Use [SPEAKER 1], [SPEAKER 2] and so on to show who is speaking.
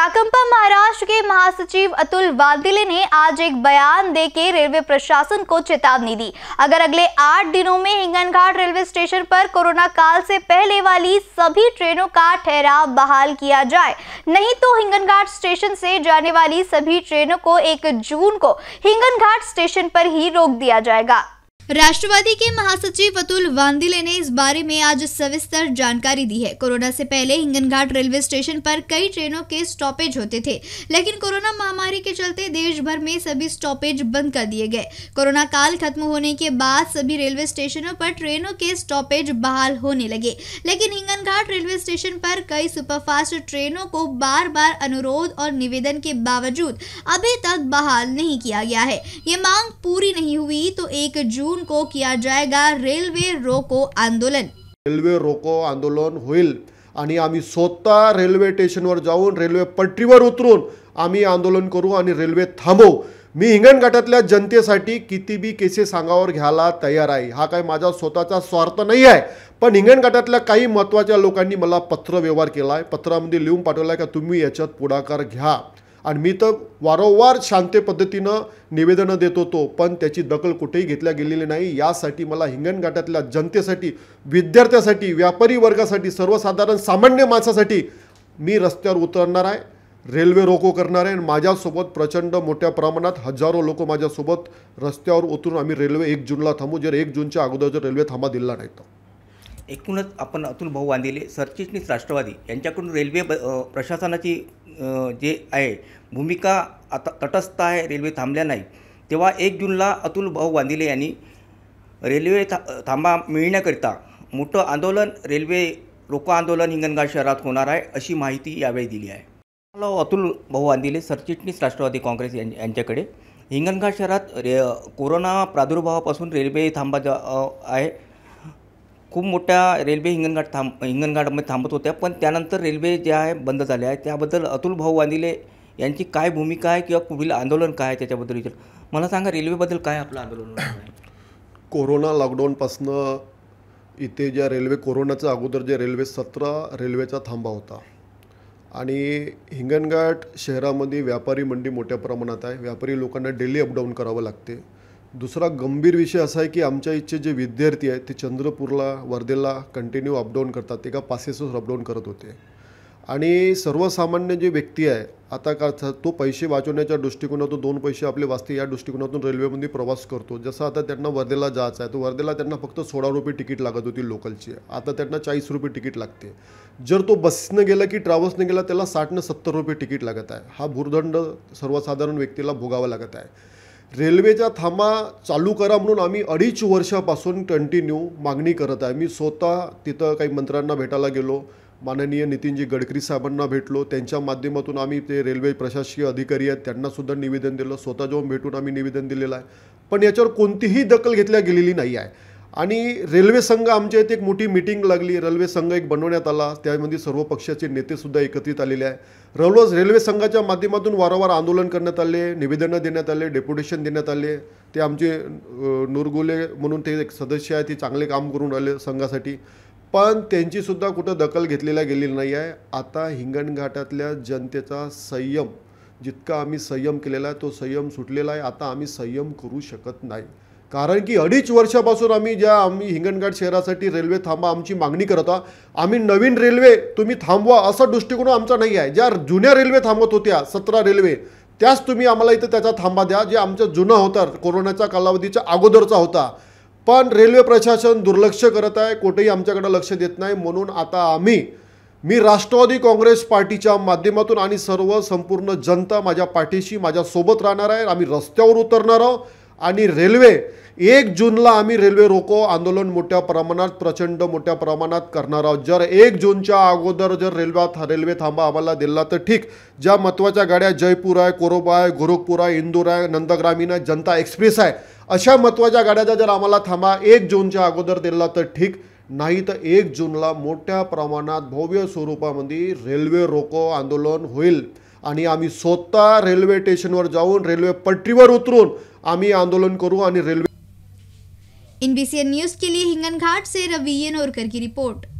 [SPEAKER 1] राकंपा महाराष्ट्र के महासचिव अतुल वादिले ने आज एक बयान देके रेलवे प्रशासन को चेतावनी दी अगर अगले आठ दिनों में हिंगनघाट रेलवे स्टेशन पर कोरोना काल से पहले वाली सभी ट्रेनों का ठहराव बहाल किया जाए नहीं तो हिंगनघाट स्टेशन से जाने वाली सभी ट्रेनों को एक जून को हिंगनघाट स्टेशन पर ही रोक दिया जाएगा राष्ट्रवादी के महासचिव अतुल वांदिले ने इस बारे में आज सविस्तर जानकारी दी है कोरोना से पहले हिंगनघाट रेलवे स्टेशन पर कई ट्रेनों के स्टॉपेज होते थे लेकिन कोरोना महामारी के चलते देश भर में सभी स्टॉपेज बंद कर दिए गए कोरोना काल खत्म होने के बाद सभी रेलवे स्टेशनों पर ट्रेनों के स्टॉपेज बहाल होने लगे लेकिन हिंगनघाट रेलवे स्टेशन पर कई सुपरफास्ट ट्रेनों को बार बार अनुरोध और निवेदन के बावजूद अभी तक बहाल नहीं किया गया है ये मांग पूरी नहीं हुई तो एक जून जून को किया जाएगा रेलवे रोको आंदोलन
[SPEAKER 2] रेलवे रोको आंदोलन होईल आणि आम्ही स्वतः रेल्वे स्टेशनवर जाऊन रेल्वे पटरीवर उतरून आम्ही आंदोलन करू आणि रेल्वे थांबवू मी हिंगणघाटातल्या जनतेसाठी किती बी केसेस सांगावर घ्यायला तयार आहे हा काय माझा स्वतःचा स्वार्थ नाही आहे पण हिंगणघाटातल्या काही महत्त्वाच्या लोकांनी मला पत्र व्यवहार केला आहे पत्रामध्ये लिहून पाठवला आहे का तुम्ही याच्यात पुढाकार घ्या आणि मी तर वारंवार शांते पद्धतीनं निवेदनं देत होतो पण त्याची दखल कुठेही घेतल्या गेलेली नाही यासाठी मला हिंगणघाटातल्या जनतेसाठी विद्यार्थ्यासाठी व्यापारी वर्गासाठी सर्वसाधारण सामान्य माणसासाठी मी रस्त्यावर उतरणार आहे रेल्वे रोको करणार आहे आणि माझ्यासोबत प्रचंड मोठ्या प्रमाणात हजारो लोक माझ्यासोबत रस्त्यावर उतरून आम्ही रेल्वे एक जूनला थांबू जर एक जूनच्या अगोदर जर रेल्वे थांबा दिला नाही तर
[SPEAKER 3] एकूणच आपण अतुल भाऊ बांधिले सरचिटणीस राष्ट्रवादी यांच्याकडून रेल्वे ब प्रशासनाची जे आहे भूमिका आता तटस्थ आहे रेल्वे थांबल्या नाही तेव्हा एक जूनला अतुल भाऊ वांदिले यांनी रेल्वे था थांबा मिळण्याकरिता मोठं आंदोलन रेल्वे रोको आंदोलन हिंगणघाट शहरात होणार आहे अशी माहिती यावेळी दिली आहे अतुल भाऊ बांधिले सरचिटणीस राष्ट्रवादी काँग्रेस यांच्याकडे हिंगणघाट शहरात रे कोरोना प्रादुर्भावापासून रेल्वे थांबा आहे खूप मोठ्या रेल्वे हिंगणघाट थांब हिंगणघाटमध्ये थांबत होत्या पण त्यानंतर रेल्वे ज्या आहे बंद झाल्या आहे त्याबद्दल अतुल भाऊ वांदिले यांची काय भूमिका आहे किंवा पुढील आंदोलन काय आहे त्याच्याबद्दल विचार
[SPEAKER 2] मला सांगा रेल्वेबद्दल काय आपलं आंदोलन कोरोना लॉकडाऊनपासनं इथे ज्या रेल्वे कोरोनाच्या अगोदर जे रेल्वे सतरा रेल्वेचा थांबा होता आणि हिंगणघाट शहरामध्ये व्यापारी मंडी मोठ्या प्रमाणात आहे व्यापारी लोकांना डेली अपडाऊन करावं लागते दुसरा गंभीर विषय असा आहे की आमच्या इथचे जे विद्यार्थी आहेत ते चंद्रपूरला वर्धेला कंटिन्यू अपडाऊन करतात एका पासेसवर अपडाऊन करत होते आणि सर्वसामान्य जे व्यक्ती आहे आता का तो पैसे वाचवण्याच्या दृष्टिकोनातून दोन पैसे आपले वाचते या दृष्टिकोनातून रेल्वेमध्ये प्रवास करतो जसं आता त्यांना वर्धेला जायचं आहे तर वर्धेला त्यांना फक्त सोळा रुपये तिकीट लागत होती लोकलची आता त्यांना चाळीस रुपये तिकीट लागते जर तो बसनं गेला की ट्रॅव्हल्सनं गेला त्याला साठनं सत्तर रुपये तिकीट लागत आहे हा भूर्दंड सर्वसाधारण व्यक्तीला भोगावा लागत आहे रेल्वेचा थांबा चालू करा म्हणून आम्ही अडीच वर्षापासून कंटिन्यू मागणी करत आहे मी स्वतः तिथं काही मंत्र्यांना भेटायला गेलो माननीय नितीनजी गडकरी साहेबांना भेटलो त्यांच्या माध्यमातून आम्ही ते रेल्वे प्रशासकीय अधिकारी आहेत त्यांनासुद्धा निवेदन दिलं स्वतः जाऊन भेटून आम्ही निवेदन दिलेलं आहे पण याच्यावर कोणतीही दखल घेतल्या गेलेली नाही आहे आणि रेल्वे संघ आमच्या इथे एक मोठी मिटिंग लागली रेल्वे संघ एक बनवण्यात आला त्यामध्ये सर्व पक्षाचे नेतेसुद्धा एकत्रित आलेले आहे रोज रेल्वे संघाच्या माध्यमातून वारंवार आंदोलन करण्यात आले निवेदनं देण्यात आले डेप्युटेशन देण्यात आले ते आमचे नुरगुले म्हणून ते एक सदस्य आहे ते चांगले काम करून आले संघासाठी पण त्यांचीसुद्धा कुठं दखल घेतलेला गेलेली नाही आहे आता हिंगणघाटातल्या जनतेचा संयम जितका आम्ही संयम केलेला आहे तो संयम सुटलेला आहे आता आम्ही संयम करू शकत नाही कारण की अडीच वर्षापासून आम्ही ज्या आम्ही हिंगणघाट शहरासाठी रेल्वे थांबा आमची मागणी करत आहोत आम्ही नवीन रेल्वे तुम्ही थांबवा असा दृष्टिकोन आमचा नाही आहे ज्या जुन्या रेल्वे थांबत होत्या सतरा रेल्वे त्याच तुम्ही आम्हाला इथं त्याचा थांबा द्या जे आमचं जुनं होतं कोरोनाच्या कालावधीच्या अगोदरचा होता पण रेल्वे प्रशासन दुर्लक्ष करत आहे कुठेही आमच्याकडं लक्ष देत नाही म्हणून आता आम्ही मी राष्ट्रवादी काँग्रेस पार्टीच्या माध्यमातून आणि सर्व संपूर्ण जनता माझ्या पाठीशी माझ्यासोबत राहणार आहे आम्ही रस्त्यावर उतरणार आहोत आणि रेल्वे एक जूनला आम्ही रेल्वे रोको आंदोलन मोठ्या प्रमाणात प्रचंड मोठ्या प्रमाणात करणार आहोत जर एक जूनच्या अगोदर जर रेल्वे था, रेल्वे थांबा आम्हाला दिला तर ठीक ज्या महत्त्वाच्या गाड्या जयपूर आहे कोरोबा आहे गोरखपूर आहे इंदूर आहे नंदग्रामीण आहे जनता एक्सप्रेस आहे अशा महत्त्वाच्या गाड्याचा जर आम्हाला थांबा एक जूनच्या अगोदर दिला तर ठीक नाही तर एक जूनला मोठ्या प्रमाणात भव्य स्वरूपामध्ये रेल्वे रोको आंदोलन होईल आणि आम्ही स्वतः रेल्वे स्टेशनवर जाऊन रेल्वे पटरीवर उतरून आम्ही आंदोलन करू आणि रेल्वे
[SPEAKER 1] इन न्यूज के लिए हिंगन घाट से रवि येनोरकर की रिपोर्ट